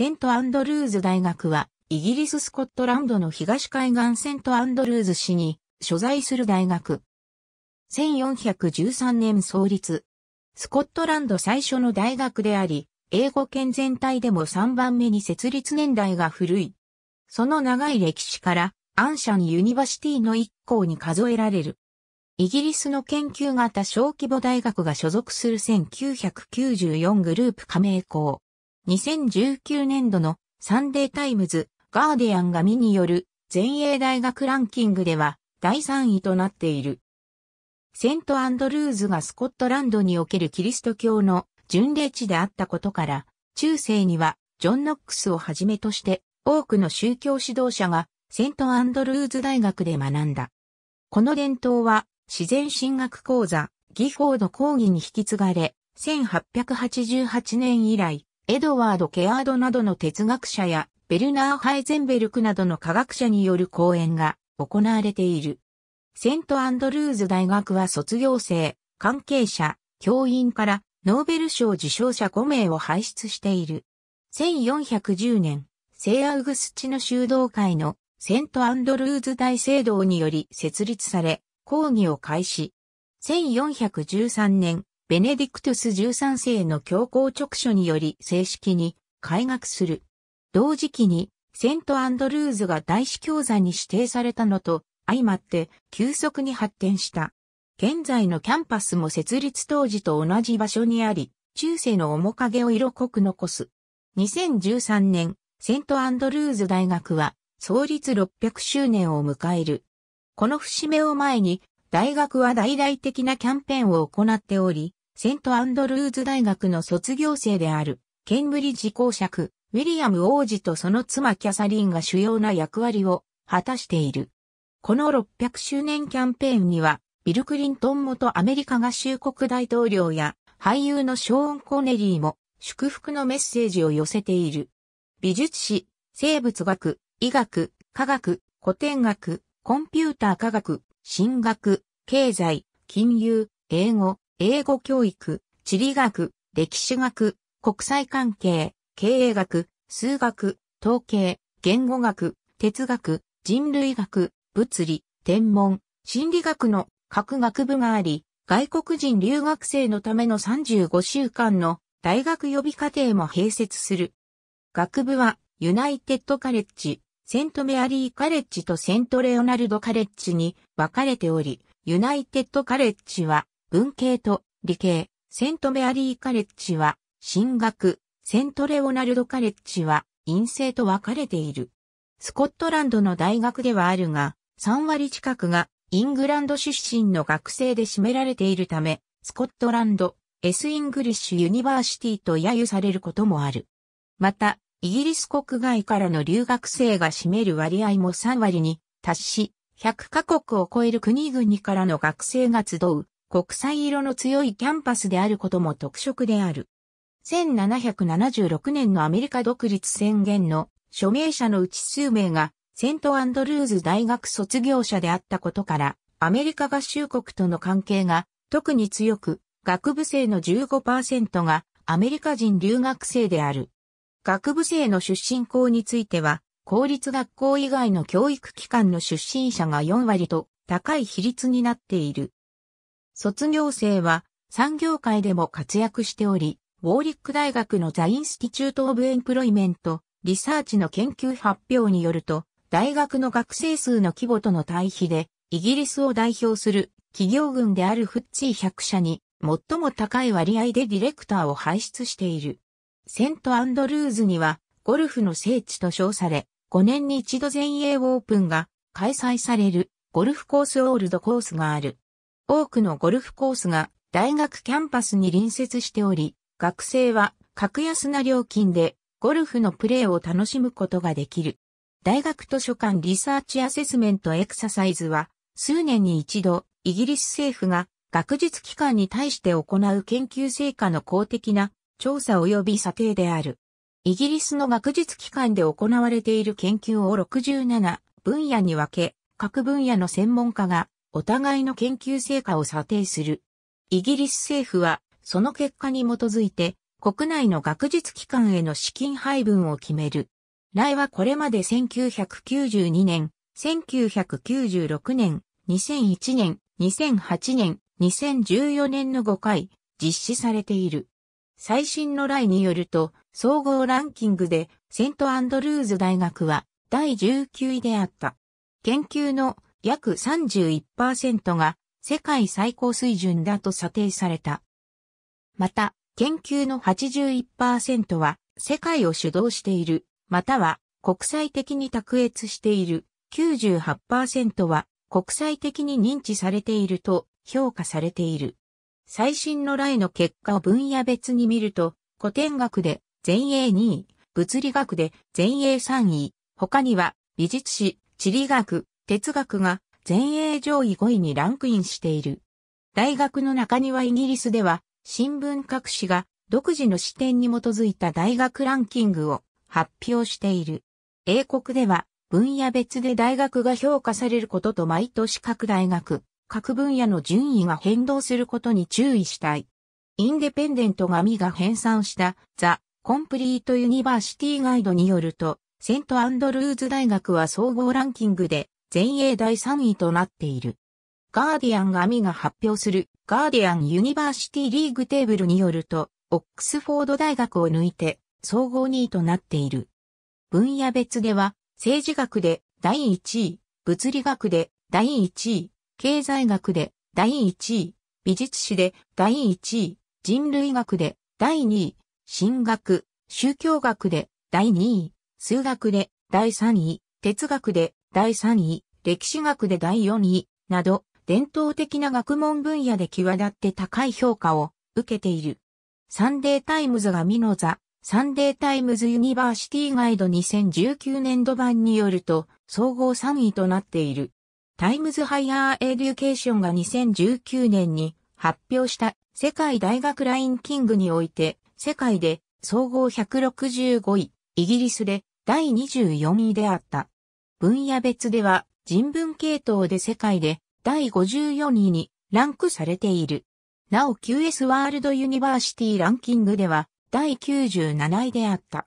セントアンドルーズ大学は、イギリススコットランドの東海岸セントアンドルーズ市に所在する大学。1413年創立。スコットランド最初の大学であり、英語圏全体でも3番目に設立年代が古い。その長い歴史から、アンシャンユニバシティの一校に数えられる。イギリスの研究型小規模大学が所属する1994グループ加盟校。2019年度のサンデータイムズ、ガーディアンが見による全英大学ランキングでは第3位となっている。セントアンドルーズがスコットランドにおけるキリスト教の巡礼地であったことから、中世にはジョン・ノックスをはじめとして多くの宗教指導者がセントアンドルーズ大学で学んだ。この伝統は自然神学講座、ギフォード講義に引き継がれ、1888年以来、エドワード・ケアードなどの哲学者や、ベルナー・ハイゼンベルクなどの科学者による講演が行われている。セント・アンドルーズ大学は卒業生、関係者、教員からノーベル賞受賞者5名を輩出している。1410年、聖アウグスチの修道会のセント・アンドルーズ大聖堂により設立され、講義を開始。1413年、ベネディクトゥス13世の教皇直書により正式に開学する。同時期にセントアンドルーズが大司教座に指定されたのと相まって急速に発展した。現在のキャンパスも設立当時と同じ場所にあり、中世の面影を色濃く残す。2013年、セントアンドルーズ大学は創立600周年を迎える。この節目を前に、大学は大々的なキャンペーンを行っており、セントアンドルーズ大学の卒業生である、ケンブリッジ公爵、ウィリアム王子とその妻キャサリンが主要な役割を果たしている。この600周年キャンペーンには、ビル・クリントン元アメリカ合衆国大統領や俳優のショーン・コネリーも祝福のメッセージを寄せている。美術史、生物学、医学、科学、古典学、コンピューター科学、進学、経済、金融、英語、英語教育、地理学、歴史学、国際関係、経営学、数学、統計、言語学、哲学、人類学、物理、天文、心理学の各学部があり、外国人留学生のための35週間の大学予備課程も併設する。学部はユナイテッドカレッジ、セントメアリーカレッジとセントレオナルドカレッジに分かれており、ユナイテッドカレッジは文系と理系、セントメアリーカレッジは、進学、セントレオナルドカレッジは、陰性と分かれている。スコットランドの大学ではあるが、3割近くがイングランド出身の学生で占められているため、スコットランド、エス・イングリッシュ・ユニバーシティと揶揄されることもある。また、イギリス国外からの留学生が占める割合も3割に達し、100カ国を超える国々からの学生が集う国際色の強いキャンパスであることも特色である。1776年のアメリカ独立宣言の署名者のうち数名がセントアンドルーズ大学卒業者であったことから、アメリカ合衆国との関係が特に強く、学部生の15%がアメリカ人留学生である。学部生の出身校については、公立学校以外の教育機関の出身者が4割と高い比率になっている。卒業生は産業界でも活躍しており、ウォーリック大学のザ・インスティチュート・オブ・エンプロイメント・リサーチの研究発表によると、大学の学生数の規模との対比で、イギリスを代表する企業群であるフッチー100社に、最も高い割合でディレクターを輩出している。セントアンドルーズには、ゴルフの聖地と称され、5年に一度全英オープンが開催されるゴルフコースオールドコースがある。多くのゴルフコースが大学キャンパスに隣接しており、学生は格安な料金でゴルフのプレーを楽しむことができる。大学図書館リサーチアセスメントエクササイズは数年に一度イギリス政府が学術機関に対して行う研究成果の公的な調査及び査定である。イギリスの学術機関で行われている研究を67分野に分け、各分野の専門家がお互いの研究成果を査定する。イギリス政府は、その結果に基づいて、国内の学術機関への資金配分を決める。来はこれまで1992年、1996年、2001年、2008年、2014年の5回実施されている。最新の来によると、総合ランキングでセントアンドルーズ大学は第19位であった。研究の約31%が世界最高水準だと査定された。また、研究の81%は世界を主導している、または国際的に卓越している、98%は国際的に認知されていると評価されている。最新の来の結果を分野別に見ると、古典学で全英2位、物理学で全英3位、他には美術史、地理学、哲学が全英上位5位にランクインしている。大学の中にはイギリスでは新聞各紙が独自の視点に基づいた大学ランキングを発表している。英国では分野別で大学が評価されることと毎年各大学、各分野の順位が変動することに注意したい。インデペンデントが身が編纂したザ・コンプリート・ユニバーシティガイドによると、セントアンドルーズ大学は総合ランキングで全英第3位となっている。ガーディアンがミが発表するガーディアンユニバーシティリーグテーブルによると、オックスフォード大学を抜いて総合2位となっている。分野別では、政治学で第1位、物理学で第1位、経済学で第1位、美術史で第1位、人類学で第2位、神学、宗教学で第2位、数学で第3位、哲学で第3位、歴史学で第4位、など、伝統的な学問分野で際立って高い評価を受けている。サンデータイムズがミノザ、サンデータイムズユニバーシティガイド2019年度版によると、総合3位となっている。タイムズハイヤーエデュケーションが2019年に発表した世界大学ラインキングにおいて、世界で総合165位、イギリスで第24位であった。分野別では人文系統で世界で第54位にランクされている。なお QS ワールドユニバーシティランキングでは第97位であった。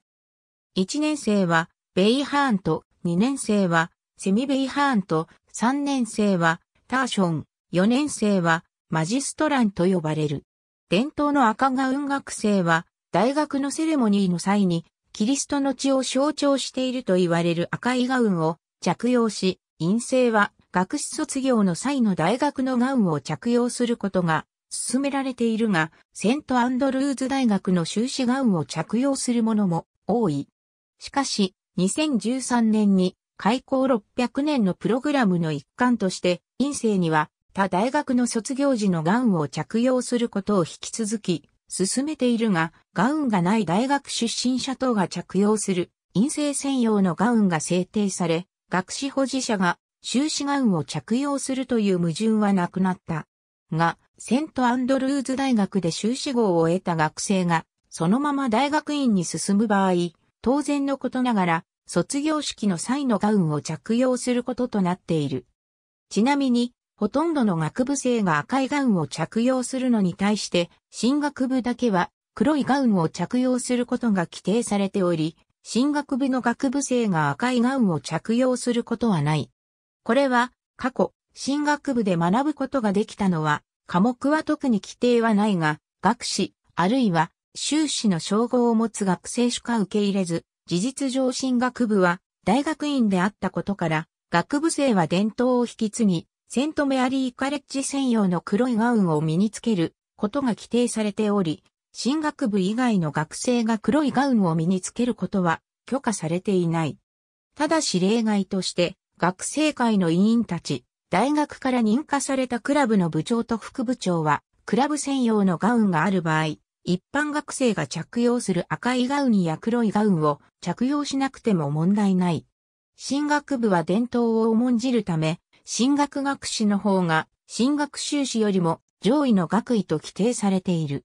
1年生はベイハーンと2年生はセミベイハーンと3年生はターション、4年生はマジストランと呼ばれる。伝統の赤が運学生は大学のセレモニーの際にキリストの血を象徴していると言われる赤いガウンを着用し、陰性は学士卒業の際の大学のガウンを着用することが進められているが、セントアンドルーズ大学の修士ガウンを着用する者も多い。しかし、2013年に開校600年のプログラムの一環として、陰性には他大学の卒業時のガウンを着用することを引き続き進めているが、ガウンがない大学出身者等が着用する陰性専用のガウンが制定され、学士保持者が修士ガウンを着用するという矛盾はなくなった。が、セントアンドルーズ大学で修士号を得た学生が、そのまま大学院に進む場合、当然のことながら、卒業式の際のガウンを着用することとなっている。ちなみに、ほとんどの学部生が赤いガウンを着用するのに対して、進学部だけは黒いガウンを着用することが規定されており、進学部の学部生が赤いガウンを着用することはない。これは、過去、進学部で学ぶことができたのは、科目は特に規定はないが、学士、あるいは、修士の称号を持つ学生しか受け入れず、事実上進学部は、大学院であったことから、学部生は伝統を引き継ぎ、セントメアリーカレッジ専用の黒いガウンを身につけることが規定されており、進学部以外の学生が黒いガウンを身につけることは許可されていない。ただし例外として、学生会の委員たち、大学から認可されたクラブの部長と副部長は、クラブ専用のガウンがある場合、一般学生が着用する赤いガウンや黒いガウンを着用しなくても問題ない。進学部は伝統を重んじるため、進学学士の方が進学修士よりも上位の学位と規定されている。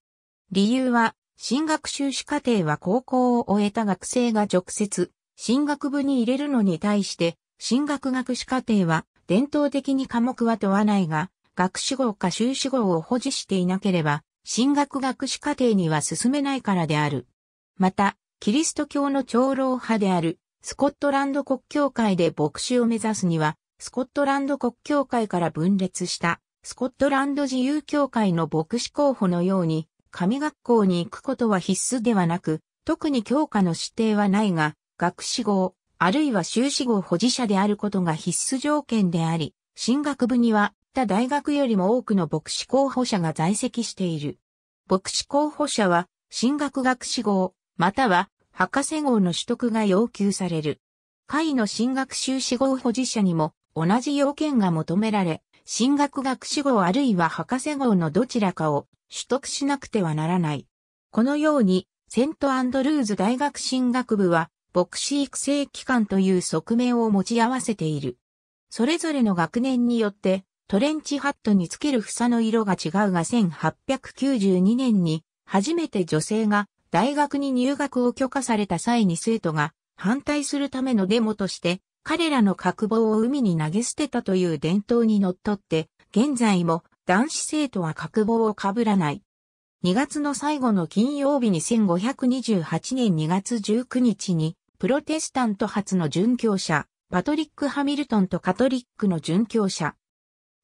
理由は、進学修士課程は高校を終えた学生が直接、進学部に入れるのに対して、進学学士課程は、伝統的に科目は問わないが、学士号か修士号を保持していなければ、進学学士課程には進めないからである。また、キリスト教の長老派である、スコットランド国教会で牧師を目指すには、スコットランド国教会から分裂した、スコットランド自由教会の牧師候補のように、神学校に行くことは必須ではなく、特に教科の指定はないが、学士号、あるいは修士号保持者であることが必須条件であり、進学部には他大学よりも多くの牧師候補者が在籍している。牧師候補者は、進学学士号、または博士号の取得が要求される。会の進学修士号保持者にも同じ要件が求められ、進学学士号あるいは博士号のどちらかを取得しなくてはならない。このように、セントアンドルーズ大学進学部は、牧師育成機関という側面を持ち合わせている。それぞれの学年によって、トレンチハットにつける房の色が違うが1892年に、初めて女性が大学に入学を許可された際に生徒が反対するためのデモとして、彼らの覚悟を海に投げ捨てたという伝統にのっとって、現在も男子生徒は格棒をかぶらない。2月の最後の金曜日に1528年2月19日に、プロテスタント発の殉教者、パトリック・ハミルトンとカトリックの殉教者。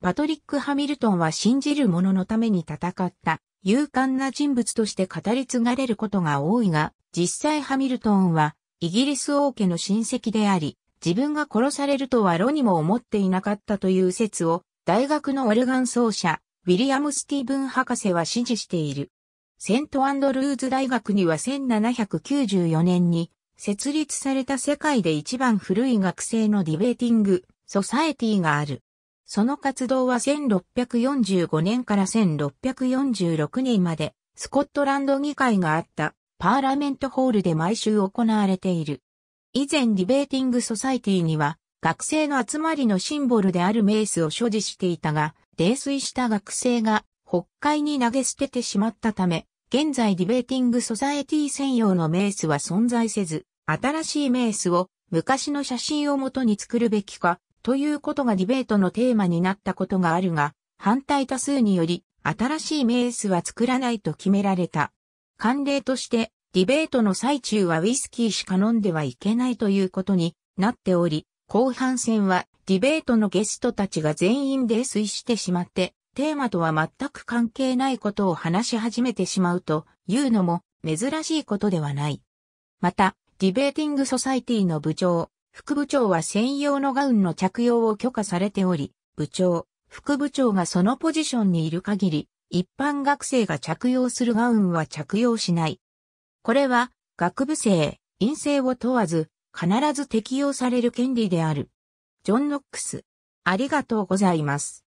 パトリック・ハミルトンは信じる者のために戦った、勇敢な人物として語り継がれることが多いが、実際ハミルトンは、イギリス王家の親戚であり、自分が殺されるとはロにも思っていなかったという説を大学のオルガン奏者、ウィリアム・スティーブン博士は支持している。セント・アンドルーズ大学には1794年に設立された世界で一番古い学生のディベーティング、ソサエティがある。その活動は1645年から1646年まで、スコットランド議会があったパーラメントホールで毎週行われている。以前ディベーティングソサイティには、学生の集まりのシンボルであるメースを所持していたが、泥酔した学生が北海に投げ捨ててしまったため、現在ディベーティングソサエティ専用のメースは存在せず、新しいメースを昔の写真をもとに作るべきか、ということがディベートのテーマになったことがあるが、反対多数により、新しいメースは作らないと決められた。慣例として、ディベートの最中はウイスキーしか飲んではいけないということになっており、後半戦はディベートのゲストたちが全員泥酔してしまって、テーマとは全く関係ないことを話し始めてしまうというのも珍しいことではない。また、ディベーティングソサイティの部長、副部長は専用のガウンの着用を許可されており、部長、副部長がそのポジションにいる限り、一般学生が着用するガウンは着用しない。これは、学部生、陰性を問わず、必ず適用される権利である。ジョン・ノックス。ありがとうございます。